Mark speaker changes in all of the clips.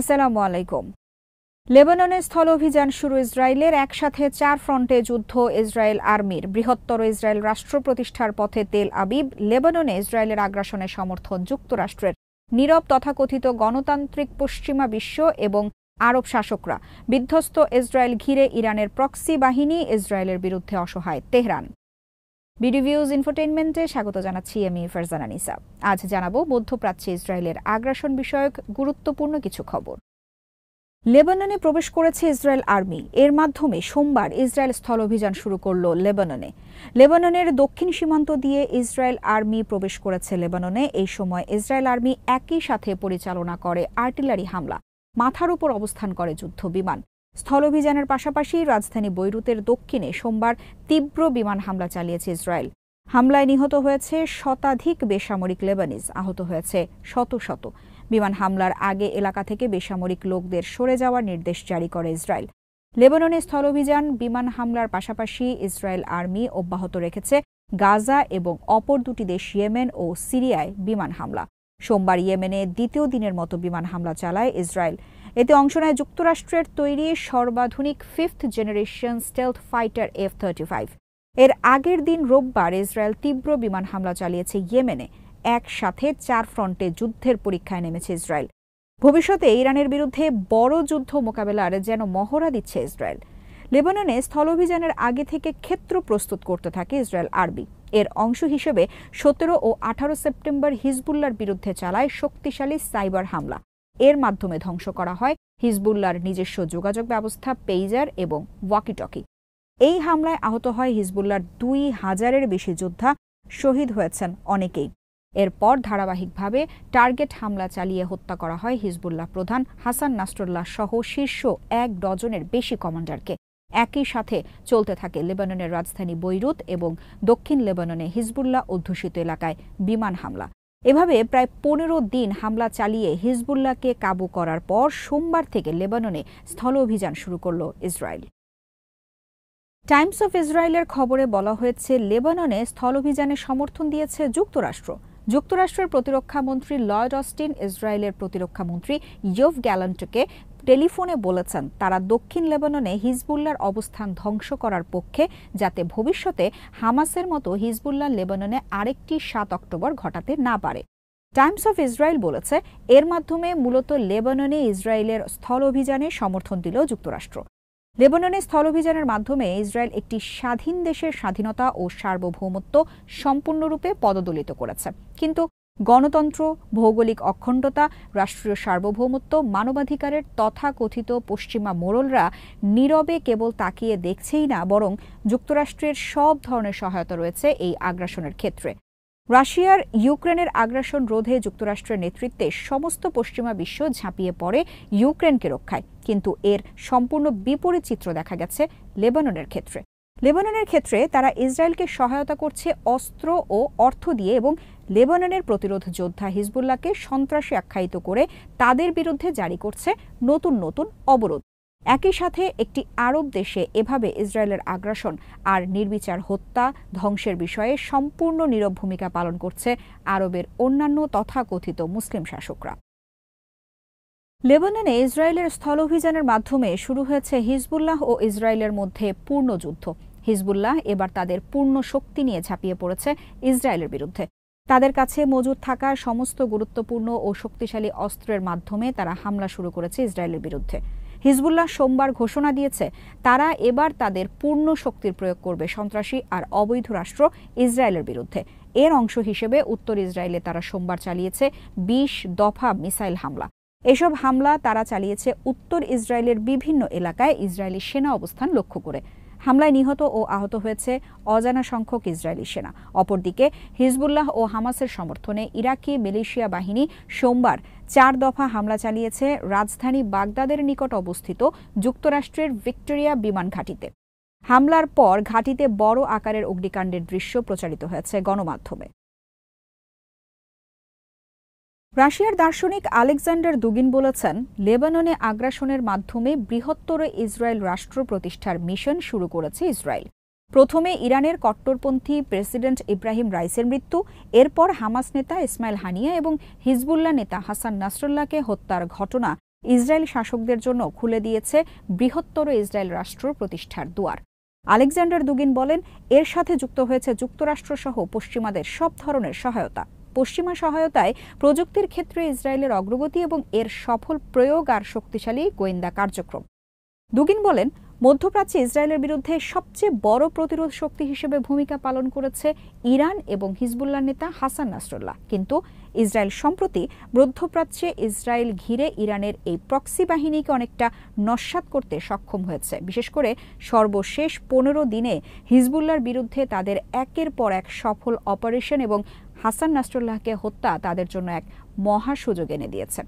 Speaker 1: আসসালামু আলাইকুম লেবাননে স্থল অভিযান শুরু ইসরায়েলের একসাথে চার ফ্রন্টে যুদ্ধ ইসরায়েল আর্মির বৃহত্তর ইসরায়েল রাষ্ট্র প্রতিষ্ঠার পথে তেল আবিব লেবাননে ইসরায়েলের আগ্রাসনের সমর্থন যুক্তরাষ্ট্রের নীরব তথাকথিত গণতান্ত্রিক পশ্চিমা বিশ্ব এবং আরব শাসকরা বিধ্বস্ত ইসরায়েল ঘিরে ইরানের প্রক্সি বাহিনী ইসরায়েলের বিরুদ্ধে অসহায় তেহরান বিডিভিউজ ইনফোটেইনমেন্টে স্বাগত জানাচ্ছি আমি ফারজানা নিসা আজ জানাবো মধ্যপ্রাচ্যে ইসরায়েলের আগ্রাসন বিষয়ক গুরুত্বপূর্ণ কিছু খবর লেবাননে প্রবেশ করেছে ইসরায়েল আর্মি এর মাধ্যমে সোমবার ইসরায়েল স্থল অভিযান শুরু করল লেবাননে লেবাননের দক্ষিণ সীমান্ত দিয়ে ইসরায়েল আর্মি প্রবেশ করেছে লেবাননে এই সময় ইসরায়েল আর্মি একই সাথে পরিচালনা করে আর্টিলারি হামলা মাথার উপর অবস্থান করে যুদ্ধ বিমান স্থলভিযানের পাশাপাশি রাজধানী বৈরুতের দক্ষিণে সোমবার তীব্র বিমান হামলা চালিয়েছে ইসরায়েল হামলায় নিহত হয়েছে শতাধিক বেসামরিক লেবানিজ আহত হয়েছে শত শত বিমান হামলার আগে এলাকা থেকে বেসামরিক লোকদের সরে যাওয়ার নির্দেশ জারি করে ইসরায়েল লেবাননে স্থলভিযান বিমান হামলার পাশাপাশি ইসরায়েল আর্মি অব্যাহত রেখেছে গাজা এবং অপর দুটি দেশ ইয়েমেন ও সিরিয়ায় বিমান হামলা সোমবার ইয়েমেনে দ্বিতীয় দিনের মতো বিমান হামলা চালায় ইসরায়েল এতে অংশ নেয় যুক্তরাষ্ট্রের তৈরি সর্বাধুনিক fifth generation stealth fighter F thirty five এর আগের দিন রোববার ইসরায়েল তীব্র বিমান হামলা চালিয়েছে ইয়েমেনে একসাথে চার ফ্রন্টে যুদ্ধের পরীক্ষায় নেমেছে ইসরায়েল ভবিষ্যতে ইরানের বিরুদ্ধে বড় যুদ্ধ মোকাবেলার যেন মহড়া দিচ্ছে ইসরায়েল লেবাননে অভিযানের আগে থেকে ক্ষেত্র প্রস্তুত করতে থাকে ইসরায়েল আরবি এর অংশ হিসেবে সতেরো ও আঠারো সেপ্টেম্বর হিজবুল্লার বিরুদ্ধে চালায় শক্তিশালী সাইবার হামলা এর মাধ্যমে ধ্বংস করা হয় হিজবুল্লার নিজস্ব যোগাযোগ ব্যবস্থা পেইজার এবং ওয়াকিটকি এই হামলায় আহত হয় হিজবুল্লার দুই হাজারের বেশি যোদ্ধা শহীদ হয়েছেন অনেকেই এরপর ধারাবাহিকভাবে টার্গেট হামলা চালিয়ে হত্যা করা হয় হিজবুল্লাহ প্রধান হাসান নাসরুল্লাহ সহ শীর্ষ এক ডজনের বেশি কমান্ডারকে একই সাথে চলতে থাকে লেবাননের রাজধানী বৈরুত এবং দক্ষিণ লেবাননে হিজবুল্লাহ অধ্যুষিত এলাকায় বিমান হামলা এভাবে প্রায় পনেরো দিন হামলা চালিয়ে হিজবুল্লাহকে কাবু করার পর সোমবার থেকে লেবাননে স্থল অভিযান শুরু করল ইসরায়েল টাইমস অফ ইসরায়েলের খবরে বলা হয়েছে লেবাননে স্থল অভিযানে সমর্থন দিয়েছে যুক্তরাষ্ট্র যুক্তরাষ্ট্রের প্রতিরক্ষা মন্ত্রী লয়েড অস্টিন ইসরায়েলের প্রতিরক্ষা মন্ত্রী ইয়োভ গ্যালান্টকে টেলিফোনে বলেছেন তারা দক্ষিণ লেবাননে হিজবুল্লার অবস্থান ধ্বংস করার পক্ষে যাতে ভবিষ্যতে হামাসের মতো হিজবুল্লাহ লেবাননে আরেকটি সাত অক্টোবর ঘটাতে না পারে টাইমস অফ ইসরায়েল বলেছে এর মাধ্যমে মূলত লেবাননে ইসরায়েলের স্থল অভিযানে সমর্থন দিল যুক্তরাষ্ট্র লেবাননে স্থল অভিযানের মাধ্যমে ইসরায়েল একটি স্বাধীন দেশের স্বাধীনতা ও সার্বভৌমত্ব সম্পূর্ণরূপে পদদলিত করেছে কিন্তু গণতন্ত্র ভৌগোলিক অখণ্ডতা রাষ্ট্রীয় সার্বভৌমত্ব মানবাধিকারের তথাকথিত পশ্চিমা মোড়লরা নীরবে কেবল তাকিয়ে দেখছেই না বরং যুক্তরাষ্ট্রের সব ধরনের সহায়তা রয়েছে এই আগ্রাসনের ক্ষেত্রে রাশিয়ার ইউক্রেনের আগ্রাসন রোধে যুক্তরাষ্ট্রের নেতৃত্বে সমস্ত পশ্চিমা বিশ্ব ঝাঁপিয়ে পড়ে ইউক্রেনকে রক্ষায় কিন্তু এর সম্পূর্ণ বিপরীত চিত্র দেখা গেছে লেবাননের ক্ষেত্রে লেবাননের ক্ষেত্রে তারা ইসরায়েলকে সহায়তা করছে অস্ত্র ও অর্থ দিয়ে এবং লেবাননের প্রতিরোধ যোদ্ধা হিজবুল্লাহকে সন্ত্রাসী আখ্যায়িত করে তাদের বিরুদ্ধে জারি করছে নতুন নতুন অবরোধ একই সাথে একটি আরব দেশে এভাবে ইসরায়েলের আগ্রাসন আর নির্বিচার হত্যা ধ্বংসের বিষয়ে সম্পূর্ণ নীরব ভূমিকা পালন করছে আরবের অন্যান্য তথাকথিত মুসলিম শাসকরা লেবাননে ইসরায়েলের স্থল অভিযানের মাধ্যমে শুরু হয়েছে হিজবুল্লাহ ও ইসরায়েলের মধ্যে পূর্ণ যুদ্ধ হিজবুল্লাহ এবার তাদের পূর্ণ শক্তি নিয়ে ঝাঁপিয়ে পড়েছে ইসরায়েলের বিরুদ্ধে তাদের কাছে মজুদ থাকা সমস্ত গুরুত্বপূর্ণ ও শক্তিশালী অস্ত্রের মাধ্যমে তারা হামলা শুরু করেছে ইসরায়েলের বিরুদ্ধে হিজবুল্লাহ সোমবার ঘোষণা দিয়েছে তারা এবার তাদের পূর্ণ শক্তির প্রয়োগ করবে সন্ত্রাসী আর অবৈধ রাষ্ট্র ইসরায়েলের বিরুদ্ধে এর অংশ হিসেবে উত্তর ইসরায়েলে তারা সোমবার চালিয়েছে বিশ দফা মিসাইল হামলা এসব হামলা তারা চালিয়েছে উত্তর ইসরায়েলের বিভিন্ন এলাকায় ইসরায়েলি সেনা অবস্থান লক্ষ্য করে হামলায় নিহত ও আহত হয়েছে অজানা সংখ্যক ইসরায়েলি সেনা অপরদিকে হিজবুল্লাহ ও হামাসের সমর্থনে ইরাকি মিলিশিয়া বাহিনী সোমবার চার দফা হামলা চালিয়েছে রাজধানী বাগদাদের নিকট অবস্থিত যুক্তরাষ্ট্রের ভিক্টোরিয়া বিমান ঘাঁটিতে হামলার পর ঘাঁটিতে বড় আকারের অগ্নিকাণ্ডের দৃশ্য প্রচারিত হয়েছে গণমাধ্যমে রাশিয়ার দার্শনিক আলেকজান্ডার দুগিন বলেছেন লেবাননে আগ্রাসনের মাধ্যমে বৃহত্তর ইসরায়েল রাষ্ট্র প্রতিষ্ঠার মিশন শুরু করেছে ইসরায়েল প্রথমে ইরানের কট্টরপন্থী প্রেসিডেন্ট ইব্রাহিম রাইসের মৃত্যু এরপর হামাস নেতা ইসমাইল হানিয়া এবং হিজবুল্লাহ নেতা হাসান নাসরুল্লাহকে হত্যার ঘটনা ইসরায়েল শাসকদের জন্য খুলে দিয়েছে বৃহত্তর ইসরায়েল রাষ্ট্র প্রতিষ্ঠার দুয়ার আলেকজান্ডার দুগিন বলেন এর সাথে যুক্ত হয়েছে যুক্তরাষ্ট্রসহ পশ্চিমাদের সব ধরনের সহায়তা পশ্চিমা সহায়তায় প্রযুক্তির ক্ষেত্রে ইসরায়েলের অগ্রগতি এবং এর সফল প্রয়োগ আর শক্তিশালী গোয়েন্দা কার্যক্রম দুগিন বলেন মধ্যপ্রাচ্যে ইসরায়েলের বিরুদ্ধে সবচেয়ে বড় প্রতিরোধ শক্তি হিসেবে ভূমিকা পালন করেছে ইরান এবং হিজবুল্লাহ নেতা হাসান নাসরুল্লাহ কিন্তু ইসরায়েল সম্প্রতি মধ্যপ্রাচ্যে ইসরায়েল ঘিরে ইরানের এই প্রক্সি বাহিনীকে অনেকটা নস্বাত করতে সক্ষম হয়েছে বিশেষ করে সর্বশেষ পনেরো দিনে হিজবুল্লার বিরুদ্ধে তাদের একের পর এক সফল অপারেশন এবং হাসান নাসরুল্লাহকে হত্যা তাদের জন্য এক মহা সুযোগ এনে দিয়েছে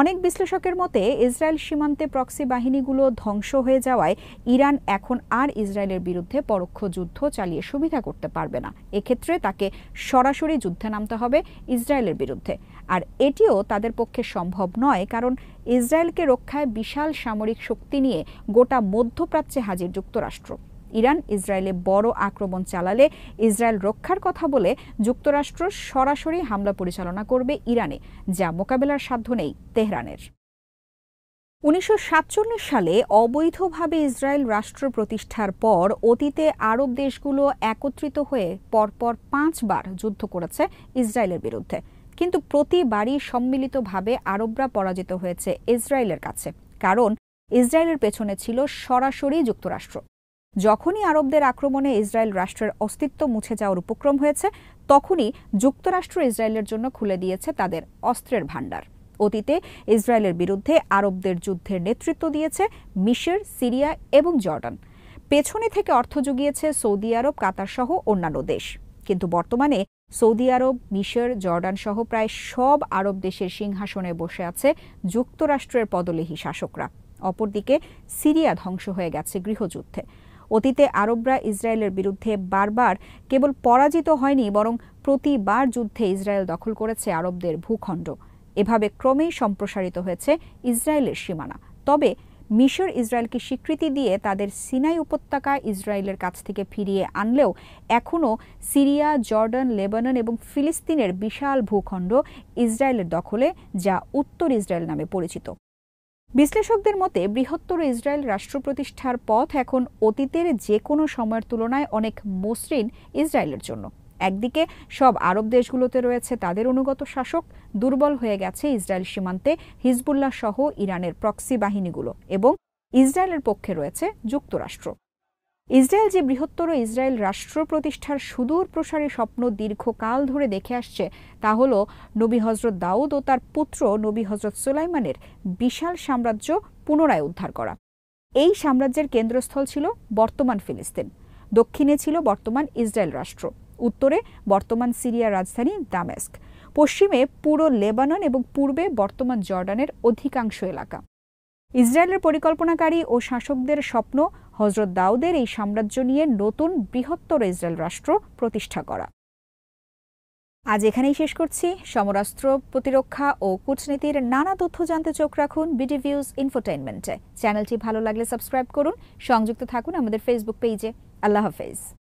Speaker 1: অনেক বিশ্লেষকের মতে ইসরায়েল সীমান্তে প্রক্সি বাহিনীগুলো ধ্বংস হয়ে যাওয়ায় ইরান এখন আর ইসরায়েলের বিরুদ্ধে পরোক্ষ যুদ্ধ চালিয়ে সুবিধা করতে পারবে না এক্ষেত্রে তাকে সরাসরি যুদ্ধে নামতে হবে ইসরায়েলের বিরুদ্ধে আর এটিও তাদের পক্ষে সম্ভব নয় কারণ ইসরায়েলকে রক্ষায় বিশাল সামরিক শক্তি নিয়ে গোটা মধ্যপ্রাচ্যে হাজির যুক্তরাষ্ট্র ইরান ইসরায়েলে বড় আক্রমণ চালালে ইসরায়েল রক্ষার কথা বলে যুক্তরাষ্ট্র সরাসরি হামলা পরিচালনা করবে ইরানে যা মোকাবেলার সাধ্য নেই তেহরানের উনিশশো সালে অবৈধভাবে ইসরায়েল রাষ্ট্র প্রতিষ্ঠার পর অতীতে আরব দেশগুলো একত্রিত হয়ে পরপর পাঁচবার যুদ্ধ করেছে ইসরায়েলের বিরুদ্ধে কিন্তু প্রতিবারই সম্মিলিতভাবে আরবরা পরাজিত হয়েছে ইসরায়েলের কাছে কারণ ইসরায়েলের পেছনে ছিল সরাসরি যুক্তরাষ্ট্র যখনই আরবদের আক্রমণে ইসরায়েল রাষ্ট্রের অস্তিত্ব মুছে যাওয়ার উপক্রম হয়েছে তখনই যুক্তরাষ্ট্র ইসরায়েলের জন্য খুলে দিয়েছে তাদের অস্ত্রের ভাণ্ডার অতীতে ইসরায়েলের বিরুদ্ধে আরবদের যুদ্ধের নেতৃত্ব দিয়েছে মিশর সিরিয়া এবং জর্ডান পেছনে থেকে অর্থ জুগিয়েছে সৌদি আরব কাতার সহ অন্যান্য দেশ কিন্তু বর্তমানে সৌদি আরব মিশর জর্ডান সহ প্রায় সব আরব দেশের সিংহাসনে বসে আছে যুক্তরাষ্ট্রের পদলেহী শাসকরা অপরদিকে সিরিয়া ধ্বংস হয়ে গেছে গৃহযুদ্ধে অতীতে আরবরা ইসরায়েলের বিরুদ্ধে বারবার কেবল পরাজিত হয়নি বরং প্রতিবার যুদ্ধে ইসরায়েল দখল করেছে আরবদের ভূখণ্ড এভাবে ক্রমেই সম্প্রসারিত হয়েছে ইসরায়েলের সীমানা তবে মিশর ইসরায়েলকে স্বীকৃতি দিয়ে তাদের সিনাই উপত্যকা ইসরায়েলের কাছ থেকে ফিরিয়ে আনলেও এখনও সিরিয়া জর্ডান লেবানন এবং ফিলিস্তিনের বিশাল ভূখণ্ড ইসরায়েলের দখলে যা উত্তর ইসরায়েল নামে পরিচিত বিশ্লেষকদের মতে বৃহত্তর ইসরায়েল রাষ্ট্র প্রতিষ্ঠার পথ এখন অতীতের যে কোনো সময়ের তুলনায় অনেক মসৃণ ইসরায়েলের জন্য একদিকে সব আরব দেশগুলোতে রয়েছে তাদের অনুগত শাসক দুর্বল হয়ে গেছে ইসরায়েল সীমান্তে হিজবুল্লাহ সহ ইরানের প্রক্সি বাহিনীগুলো এবং ইসরায়েলের পক্ষে রয়েছে যুক্তরাষ্ট্র ইসরায়েল যে বৃহত্তর ইসরায়েল রাষ্ট্র প্রতিষ্ঠার সুদূর প্রসারী স্বপ্ন দীর্ঘকাল ধরে দেখে আসছে তা হল নবী হজরত দাউদ ও তার পুত্র নবী হজরত সুলাইমানের বিশাল সাম্রাজ্য পুনরায় উদ্ধার করা এই সাম্রাজ্যের কেন্দ্রস্থল ছিল বর্তমান ফিলিস্তিন দক্ষিণে ছিল বর্তমান ইসরায়েল রাষ্ট্র উত্তরে বর্তমান সিরিয়ার রাজধানী দামেস্ক পশ্চিমে পুরো লেবানন এবং পূর্বে বর্তমান জর্ডানের অধিকাংশ এলাকা ইসরায়েলের পরিকল্পনাকারী ও শাসকদের স্বপ্ন হজরত দাউদের এই সাম্রাজ্য নিয়ে নতুন বৃহত্তর ইসরায়েল রাষ্ট্র প্রতিষ্ঠা করা আজ এখানেই শেষ করছি সমরাস্ত্র প্রতিরক্ষা ও কূটনীতির নানা তথ্য জানতে চোখ রাখুন বিডিভিউজ ভিউজ ইনফোটেনমেন্টে চ্যানেলটি ভালো লাগলে সাবস্ক্রাইব করুন সংযুক্ত থাকুন আমাদের ফেসবুক পেজে আল্লাহ হাফেজ